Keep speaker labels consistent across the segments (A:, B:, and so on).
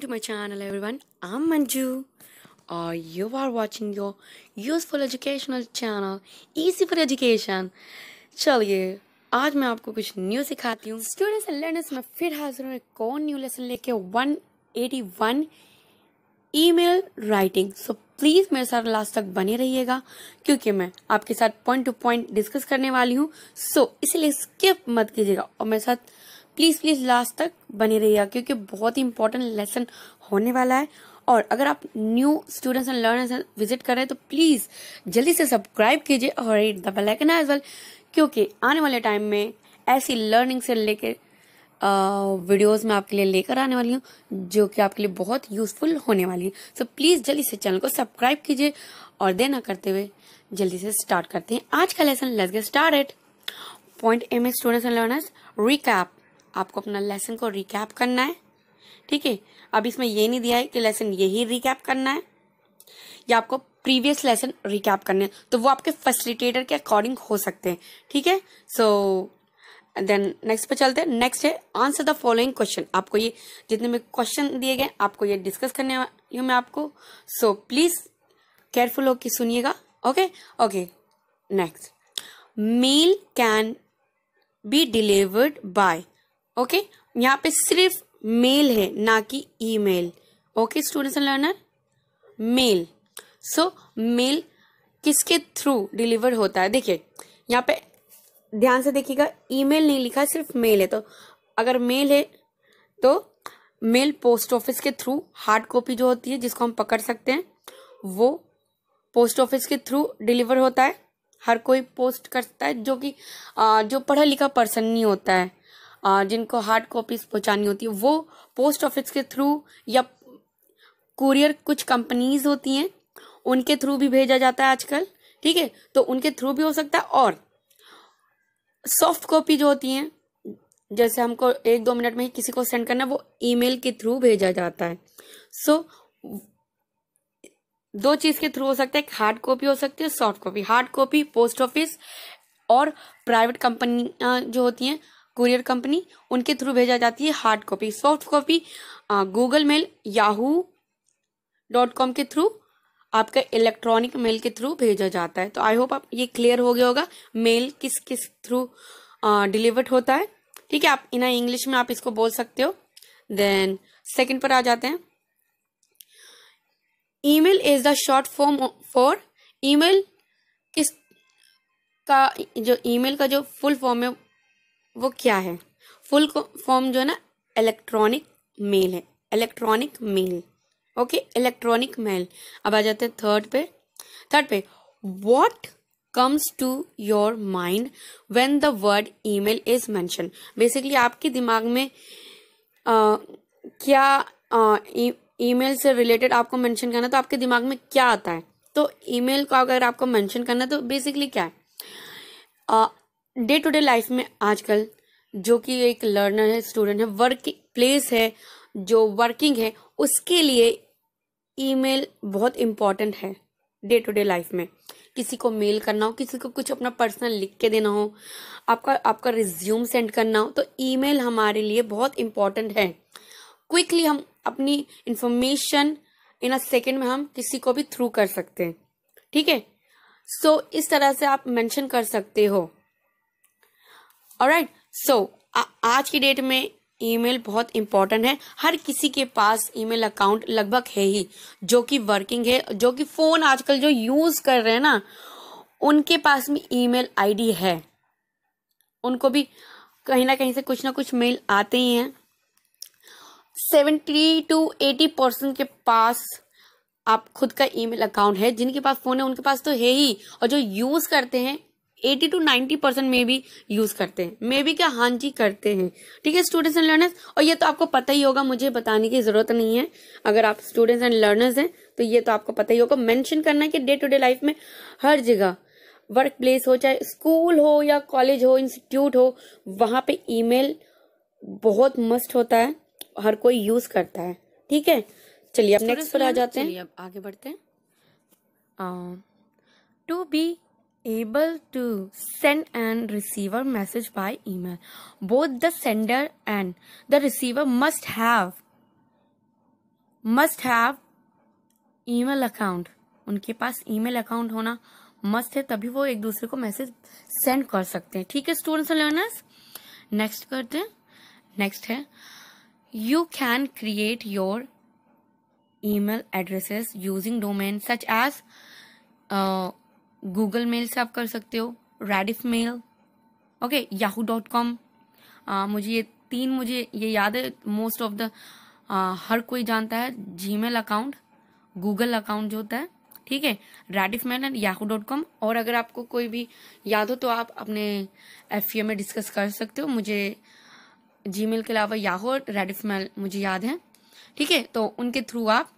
A: welcome to my channel everyone i'm manju or uh, you are watching your useful educational channel easy for education chaliye aaj main aapko kuch new sikhati hu students and learners main fir hazir hu ek और new lesson leke 181 email writing so please मेरे साथ last तक बने रहिएगा क्योंकि मैं आपके साथ पॉइंट टू पॉइंट डिस्कस करने वाली हूँ सो so, इसलिए स्किप मत कीजिएगा और मेरे साथ प्लीज़ प्लीज़ लास्ट तक बने रहिएगा क्योंकि बहुत ही इंपॉर्टेंट लेसन होने वाला है और अगर आप new students and learners visit कर रहे हैं तो प्लीज़ जल्दी से सब्सक्राइब कीजिए और hit the bell icon as well क्योंकि आने वाले टाइम में ऐसी लर्निंग से लेके वीडियोस मैं आपके लिए लेकर आने वाली हूँ जो कि आपके लिए बहुत यूजफुल होने वाली है सो प्लीज़ जल्दी से चैनल को सब्सक्राइब कीजिए और देना करते हुए जल्दी से स्टार्ट करते हैं आज का lesson let's get started point M A students and learners recap आपको अपना लेसन को रिकैप करना है ठीक है अब इसमें ये नहीं दिया है कि लेसन यही रिकैप करना है या आपको प्रीवियस लेसन रिकैप करने है तो वो आपके फैसिलिटेटर के अकॉर्डिंग हो सकते हैं ठीक है सो देन नेक्स्ट पे चलते हैं नेक्स्ट है आंसर द फॉलोइंग क्वेश्चन आपको ये जितने में क्वेश्चन दिए गए आपको ये डिस्कस करने हूँ मैं आपको सो प्लीज केयरफुल होकर सुनिएगा okay okay next mail can be delivered by okay यहाँ पे सिर्फ मेल है ना कि email okay students and learner mail so mail किसके थ्रू डिलीवर होता है देखिए यहाँ पे ध्यान से देखिएगा ईमेल नहीं लिखा सिर्फ मेल है तो अगर मेल है तो मेल पोस्ट ऑफिस के थ्रू हार्ड कॉपी जो होती है जिसको हम पकड़ सकते हैं वो पोस्ट ऑफिस के थ्रू डिलीवर होता है हर कोई पोस्ट करता है जो कि जो पढ़ा लिखा पर्सन नहीं होता है जिनको हार्ड कॉपीज पहुंचानी होती है वो पोस्ट ऑफिस के थ्रू या कुरियर कुछ कंपनीज होती हैं उनके थ्रू भी भेजा जाता है आजकल ठीक है तो उनके थ्रू भी हो सकता है और सॉफ्ट कॉपी जो होती हैं जैसे हमको एक दो मिनट में ही किसी को सेंड करना वो ईमेल के थ्रू भेजा जाता है सो so, दो चीज के थ्रू हो सकता है एक हार्ड कॉपी हो सकती है soft copy hard copy post office और प्राइवेट कंपनी जो होती हैं कुरियर कंपनी उनके थ्रू भेजा जाती है hard copy soft copy Google mail Yahoo dot com के थ्रू आपका इलेक्ट्रॉनिक मेल के थ्रू भेजा जाता है तो आई होप आप ये क्लियर हो गया होगा मेल किस किस थ्रू डिलीवर्ड होता है ठीक है आप इना इंग्लिश में आप इसको बोल सकते हो देन सेकंड पर आ जाते हैं email is the short form for email किस का जो ईमेल का जो फुल फॉर्म है वो क्या है फुल फॉर्म जो है ना इलेक्ट्रॉनिक मेल है electronic mail okay electronic mail अब आ जाते हैं थर्ड पे थर्ड पे what comes to your mind when the word email is mention basically आपके दिमाग में आ, क्या ई मेल e- से रिलेटेड आपको मैंशन करना तो आपके दिमाग में क्या आता है तो ई मेल को अगर आपको मैंशन करना तो बेसिकली क्या है डे टू डे लाइफ में आजकल जो कि एक लर्नर है स्टूडेंट है वर्क प्लेस है जो वर्किंग है उसके लिए ईमेल बहुत इम्पॉर्टेंट है डे टू डे लाइफ में किसी को मेल करना हो किसी को कुछ अपना पर्सनल लिख के देना हो आपका आपका रिज्यूम सेंड करना हो तो ईमेल हमारे लिए बहुत इम्पॉर्टेंट है क्विकली हम अपनी इंफॉर्मेशन इन अ सेकेंड में हम किसी को भी थ्रू कर सकते हैं ठीक है सो so, इस तरह से आप मैंशन कर सकते हो राइट सो आज की डेट में ईमेल बहुत इंपॉर्टेंट है हर किसी के पास ईमेल अकाउंट लगभग है ही जो कि वर्किंग है जो कि फोन आजकल जो यूज कर रहे हैं ना उनके पास में ईमेल आईडी है उनको भी कहीं ना कहीं से कुछ ना कुछ मेल आते ही हैं सेवेंटी टू एटी परसेंट के पास आप खुद का ईमेल अकाउंट है जिनके पास फोन है उनके पास तो है ही और जो यूज करते हैं एटी टू नाइन्टी परसेंट में भी यूज करते हैं मे बी क्या हाँ जी करते हैं ठीक है स्टूडेंट्स एंड लर्नर्स और ये तो आपको पता ही होगा मुझे बताने की जरूरत नहीं है अगर आप स्टूडेंट्स एंड लर्नर्स हैं तो ये तो आपको पता ही होगा मेंशन करना है कि डे टू डे लाइफ में हर जगह वर्क प्लेस हो चाहे स्कूल हो या कॉलेज हो इंस्टीट्यूट हो वहाँ पे ई बहुत मस्ट होता है हर कोई यूज करता है ठीक है चलिए अब नेक्स्ट पर आ जाते हैं आगे बढ़ते हैं to be able to send and receive a message by email. Both the sender and the receiver must have must have email account. उनके पास ईमेल अकाउंट होना मस्ट है तभी वो एक दूसरे को मैसेज सेंड कर सकते हैं ठीक है स्टूडेंट्स लर्नर्स नेक्स्ट करते हैं नेक्स्ट है you can create your email addresses using domain such as Google mail से आप कर सकते हो Rediff mail okay Yahoo dot com मुझे ये तीन मुझे ये याद है मोस्ट ऑफ द हर कोई जानता है मेल अकाउंट गूगल अकाउंट जो होता है ठीक है Rediff mail and Yahoo dot com और अगर आपको कोई भी याद हो तो आप अपने एफ में डिस्कस कर सकते हो मुझे जी मेल के अलावा याहू और रेडिफ मेल मुझे याद है ठीक है तो उनके थ्रू आप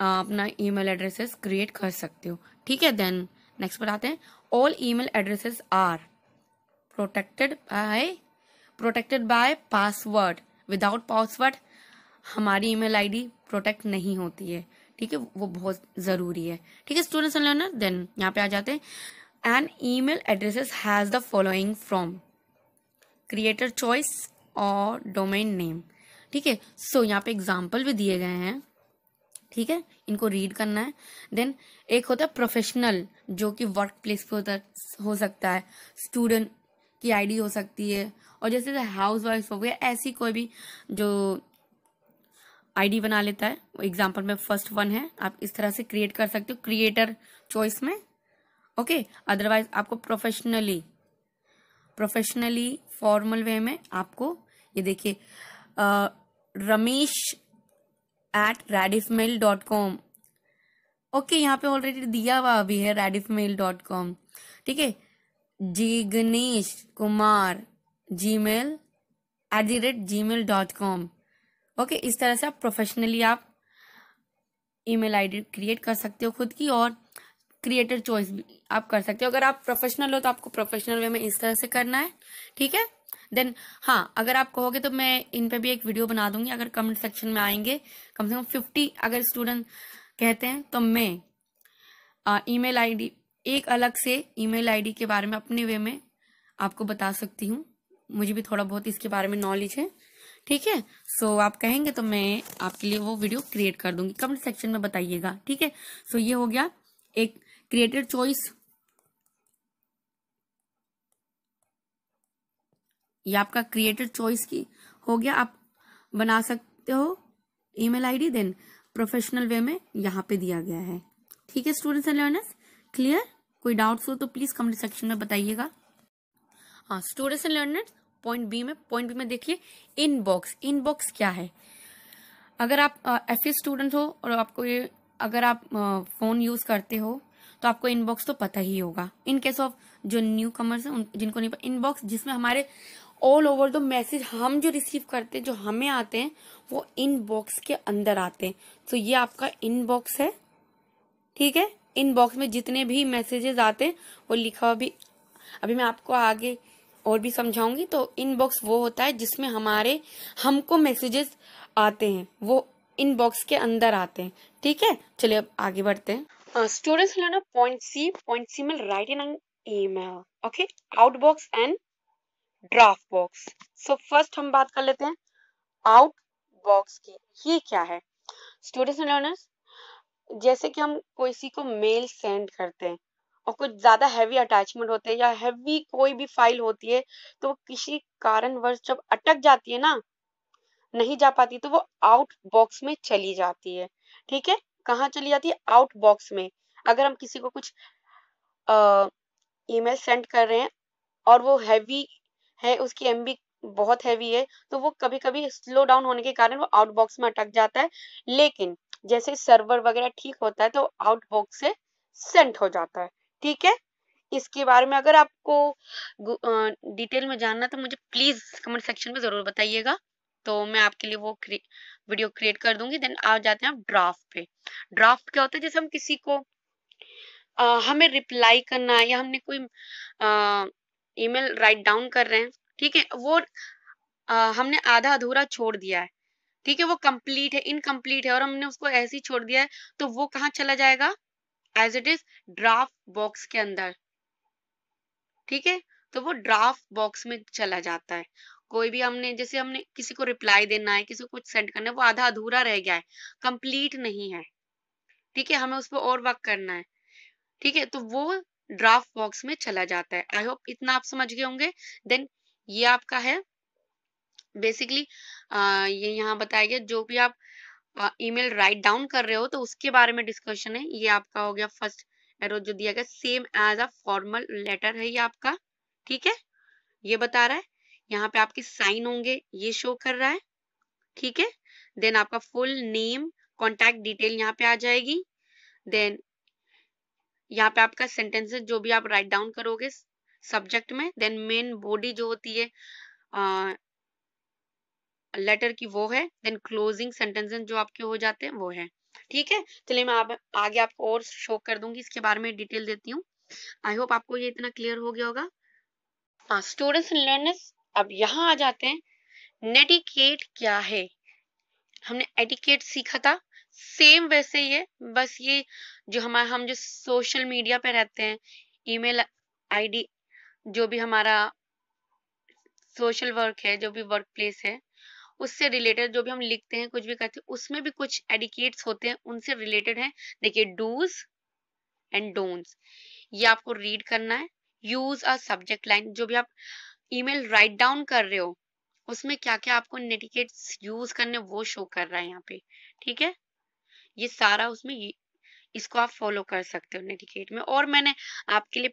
A: अपना ईमेल एड्रेसेस क्रिएट कर सकते हो ठीक है देन नेक्स्ट पर आते हैं all email addresses are protected by protected by password without password हमारी ईमेल आईडी प्रोटेक्ट नहीं होती है ठीक है वो बहुत ज़रूरी है ठीक है स्टूडेंट्स एंड लर्नर देन यहाँ पे आ जाते हैं an email addresses has the following from creator choice और डोमेन नेम ठीक है सो यहाँ पे एग्जाम्पल भी दिए गए हैं ठीक है इनको रीड करना है देन एक होता है प्रोफेशनल जो कि वर्क प्लेस पे होता हो सकता है स्टूडेंट की आईडी हो सकती है और जैसे हाउस वाइफ हो गया ऐसी कोई भी जो आईडी बना लेता है एग्जांपल में फर्स्ट वन है आप इस तरह से क्रिएट कर सकते हो क्रिएटर चॉइस में ओके अदरवाइज आपको प्रोफेशनली प्रोफेशनली फॉर्मल वे में आपको ये देखिए Ramesh at Rediff mail dot com okay यहाँ पे ऑलरेडी दिया हुआ अभी है रेडिफ मेल डॉट कॉम ठीक है Jignesh Kumar G mail at the rate G mail dot com okay इस तरह से आप प्रोफेशनली आप ईमेल आईडी क्रिएट कर सकते हो खुद की और क्रिएटर चॉइस भी आप कर सकते हो अगर आप प्रोफेशनल हो तो आपको प्रोफेशनल वे में इस तरह से करना है ठीक है देन हाँ अगर आप कहोगे तो मैं इन पे भी एक वीडियो बना दूंगी अगर कमेंट सेक्शन में आएंगे कम से कम फिफ्टी अगर स्टूडेंट कहते हैं तो मैं ई मेल एक अलग से ई मेल के बारे में अपने वे में आपको बता सकती हूँ मुझे भी थोड़ा बहुत इसके बारे में नॉलेज है ठीक है सो आप कहेंगे तो मैं आपके लिए वो वीडियो क्रिएट कर दूंगी कमेंट सेक्शन में बताइएगा ठीक है सो ये हो गया एक क्रिएटेड चॉइस ये आपका क्रिएटेड चॉइस की हो गया आप बना सकते हो email ID then professional way में यहाँ पे दिया गया है ठीक है स्टूडेंट्स एंड लर्नर्स क्लियर कोई डाउट्स हो तो प्लीज कमेंट सेक्शन में बताइएगा हाँ students and learners point B में पॉइंट बी में देखिए इनबॉक्स इनबॉक्स क्या है अगर आप एफ स्टूडेंट हो और आपको ये अगर आप फोन यूज करते हो तो आपको इनबॉक्स तो पता ही होगा इन केस ऑफ जो न्यू कमर्स है जिनको नहीं पता इनबॉक्स जिसमें हमारे ऑल ओवर द मैसेज हम जो रिसीव करते हैं जो हमें आते हैं वो इनबॉक्स के अंदर आते हैं तो ये आपका इनबॉक्स है ठीक है इनबॉक्स में जितने भी मैसेजेस आते हैं वो लिखा हुआ भी अभी मैं आपको आगे और भी समझाऊंगी तो इनबॉक्स वो होता है जिसमें हमारे हमको मैसेजेस आते हैं वो इनबॉक्स के अंदर आते हैं ठीक है चलिए अब आगे बढ़ते हैं स्टोरेज uh, students ना पॉइंट सी पॉइंट सी में write in email okay email. Okay, out draft box so first हम बात कर लेते हैं आउट बॉक्स की ये क्या है स्टोरेज एंड लर्नर्स जैसे कि हम किसी को मेल सेंड करते हैं और कुछ ज्यादा हैवी अटैचमेंट होते हैं या हैवी कोई भी फाइल होती है तो किसी कारणवश जब अटक जाती है ना नहीं जा पाती तो वो आउट बॉक्स में चली जाती है ठीक है कहाँ चली जाती है आउट बॉक्स में अगर हम किसी को कुछ ईमेल सेंड कर रहे हैं और वो हैवी है उसकी एम बहुत हैवी है तो वो कभी कभी स्लो डाउन होने के कारण वो आउट बॉक्स में अटक जाता है लेकिन जैसे सर्वर वगैरह ठीक होता है तो आउट बॉक्स से सेंट हो जाता है ठीक है इसके बारे में अगर आपको डिटेल में जानना तो मुझे प्लीज कमेंट सेक्शन में जरूर बताइएगा तो मैं आपके लिए वो क्रे, वीडियो क्रिएट कर दूंगी देन आ जाते हैं आप ड्राफ्ट पे ड्राफ्ट क्या होता है जैसे हम किसी को आ, हमें रिप्लाई करना है या हमने कोई ईमेल राइट डाउन कर रहे हैं ठीक है वो आ, हमने आधा अधूरा छोड़ दिया है ठीक है वो कंप्लीट है इनकम्प्लीट है और हमने उसको ऐसे ही छोड़ दिया है तो वो कहाँ चला जाएगा as it is draft box के अंदर ठीक है तो वो ड्राफ्ट बॉक्स में चला जाता है कोई भी हमने जैसे हमने किसी को रिप्लाई देना है किसी को कुछ सेंड करना है वो आधा अधूरा रह गया है कंप्लीट नहीं है ठीक है हमें उस पर और वर्क करना है ठीक है तो वो ड्राफ्ट बॉक्स में चला जाता है आई होप इतना आप समझ गए होंगे देन ये आपका है बेसिकली ये यहाँ बताया गया जो भी आप ईमेल राइट डाउन कर रहे हो तो उसके बारे में डिस्कशन है ये आपका हो गया फर्स्ट एरो जो दिया गया same as a formal letter है ये आपका ठीक है ये बता रहा है यहाँ पे आपके साइन होंगे ये शो कर रहा है ठीक है देन आपका फुल नेम कॉन्टेक्ट डिटेल यहाँ पे आ जाएगी देन यहाँ पे आपका सेंटेंसेस जो भी आप राइट डाउन करोगे सब्जेक्ट में देन मेन बॉडी जो होती है लेटर की वो है देन क्लोजिंग सेंटेंसेस जो आपके हो जाते हैं वो है ठीक है चलिए मैं आप, आगे आपको और शो कर दूंगी इसके बारे में डिटेल देती हूँ आई होप आपको ये इतना क्लियर हो गया होगा स्टूडेंट्स हाँ, लर्नर्स अब यहाँ आ जाते हैं नेटिकेट क्या है हमने एटिकेट सीखा था सेम वैसे ही है बस ये जो हमारा हम जो सोशल मीडिया पे रहते हैं ईमेल आईडी जो भी हमारा सोशल वर्क है जो भी वर्क प्लेस है उससे रिलेटेड जो भी हम लिखते हैं कुछ भी करते हैं उसमें भी कुछ एडिकेट्स होते हैं उनसे रिलेटेड है देखिए डूज एंड डोंट्स ये आपको रीड करना है यूज अ सब्जेक्ट लाइन जो भी आप ईमेल राइट डाउन कर रहे हो उसमें क्या क्या आपको नेटिकेट यूज करने वो शो कर रहा है यहाँ पे ठीक है ये सारा उसमें ये, इसको आप फॉलो कर सकते हो नेटिकेट में और मैंने आपके लिए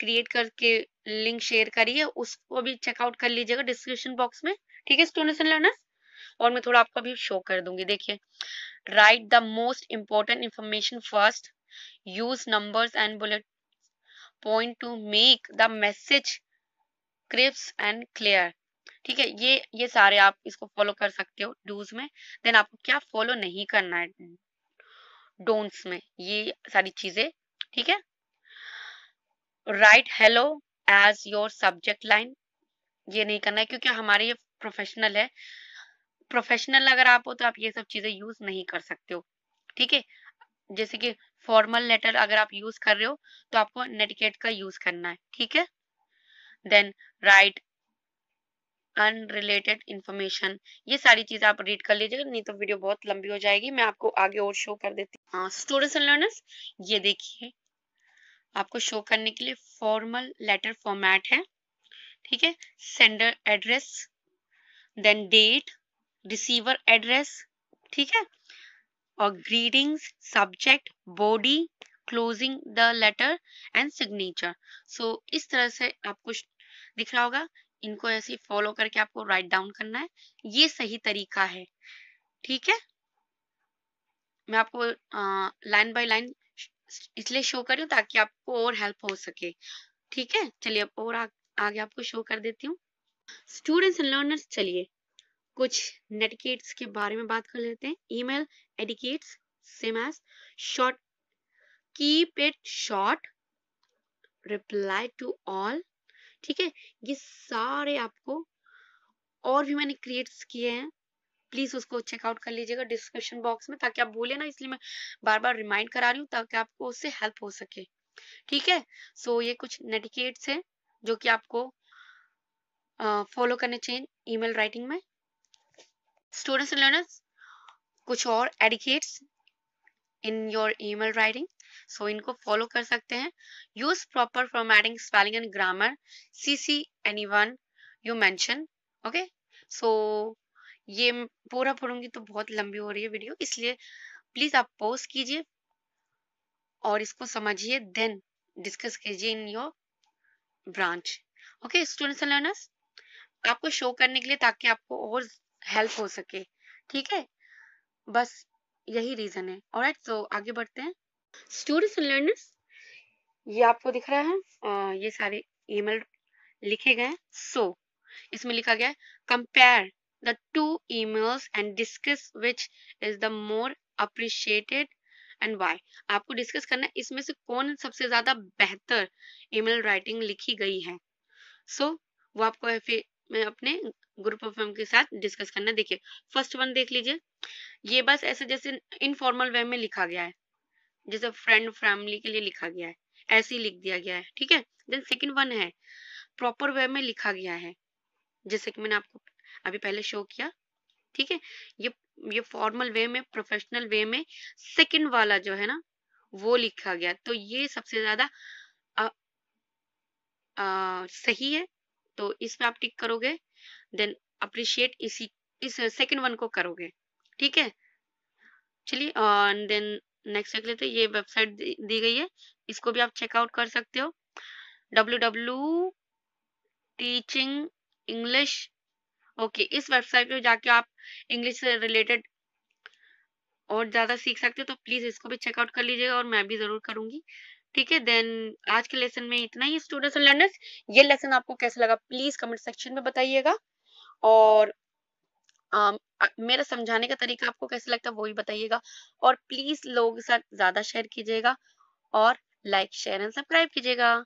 A: क्रिएट करके लिंक शेयर करी है उसको भी चेकआउट कर लीजिएगा डिस्क्रिप्शन बॉक्स में ठीक है स्टोनेशन लर्नर और मैं थोड़ा आपको अभी शो कर दूंगी देखिए write the most important information first use numbers and bullet point to make the message crisp and clear ठीक है ये ये सारे आप इसको फॉलो कर सकते हो डूज में देन आपको क्या फॉलो नहीं करना है डोंट्स में ये सारी चीजें ठीक है write hello as your subject line ये नहीं करना है क्योंकि हमारे ये प्रोफेशनल है प्रोफेशनल अगर आप हो तो आप ये सब चीजें यूज नहीं कर सकते हो ठीक है जैसे कि फॉर्मल लेटर अगर आप यूज कर रहे हो तो आपको नेटिकेट का यूज करना है ठीक है देन राइट अनरिलेटेड इंफॉर्मेशन ये सारी चीज आप रीड कर लीजिएगा नहीं तो वीडियो बहुत लंबी हो जाएगी मैं आपको आगे और शो कर देती हूँ स्टूडेंट्स एंड लर्नर्स ये देखिए आपको शो करने के लिए फॉर्मल लेटर फॉर्मेट है ठीक है sender address then date receiver address ठीक है और greetings subject body closing the letter and signature so इस तरह से आपको दिख रहा होगा इनको ऐसे फॉलो करके आपको राइट डाउन करना है ये सही तरीका है ठीक है मैं आपको लाइन बाय लाइन इसलिए शो कर रही हूँ ताकि आपको और हेल्प हो सके ठीक है चलिए अब और आ, आगे आपको शो कर देती हूँ स्टूडेंट्स एंड लर्नर्स चलिए कुछ नेटिकेट्स के बारे में बात कर लेते हैं email etiquettes same as short keep it short reply to all ठीक है ये सारे आपको और भी मैंने क्रिएट्स किए हैं प्लीज उसको चेकआउट कर लीजिएगा डिस्क्रिप्शन बॉक्स में ताकि आप भूले ना इसलिए मैं बार बार रिमाइंड करा रही हूँ ताकि आपको उससे हेल्प हो सके ठीक है सो ये कुछ नेटिकेट्स हैं जो कि आपको फॉलो करने चाहिए ईमेल राइटिंग में स्टूडेंट्स एंड लर्नर्स कुछ और etiquettes in your email writing so so, इनको फॉलो कर सकते हैं use proper formatting spelling and grammar C C anyone you mention okay so ये पूरा पढ़ूंगी तो बहुत लंबी हो रही है वीडियो इसलिए प्लीज आप पोस्ट कीजिए और इसको समझिए देन डिस्कस कीजिए in your branch okay students and learners आपको शो करने के लिए ताकि आपको और हेल्प हो सके ठीक है बस यही रीजन है और तो आगे बढ़ते हैं स्टूडेंट्स एंड लर्नर्स ये आपको दिख रहा है आ, ये सारे ईमेल लिखे गए सो so, इसमें लिखा गया compare the two emails and discuss which is the more appreciated and why आपको डिस्कस करना है इसमें से कौन सबसे ज्यादा बेहतर ईमेल राइटिंग लिखी गई है सो so, वो आपको मैं अपने ग्रुप ऑफ के साथ डिस्कस करना देखिए फर्स्ट वन देख लीजिए ये बस ऐसे जैसे इनफॉर्मल वे में लिखा गया है जैसे फ्रेंड फैमिली के लिए लिखा गया है ऐसे ही लिख दिया गया है ठीक है देन सेकेंड वन है प्रॉपर वे में लिखा गया है जैसे कि मैंने आपको अभी पहले शो किया ठीक है ये ये फॉर्मल वे में प्रोफेशनल वे में सेकंड वाला जो है ना वो लिखा गया तो ये सबसे ज्यादा सही है तो इसमें आप टिक करोगे देन अप्रिशिएट इसी इस सेकेंड वन को करोगे ठीक है चलिए देन नेक्स्ट देख लेते हैं ये वेबसाइट दी गई है इसको भी आप चेकआउट कर सकते हो W W teaching English okay इस वेबसाइट पे जाके आप इंग्लिश से रिलेटेड और ज़्यादा सीख सकते हो तो प्लीज़ इसको भी चेकआउट कर लीजिएगा और मैं भी ज़रूर करूंगी ठीक है देन आज के लेसन में इतना ही स्टूडेंट्स और लर्नर्स ये लेसन आपको कैसा लगा प्लीज़ कमेंट सेक्शन में बताइएगा और um, मेरा समझाने का तरीका आपको कैसे लगता है वो भी बताइएगा और प्लीज लोगों के साथ ज्यादा शेयर कीजिएगा और लाइक शेयर एंड सब्सक्राइब कीजिएगा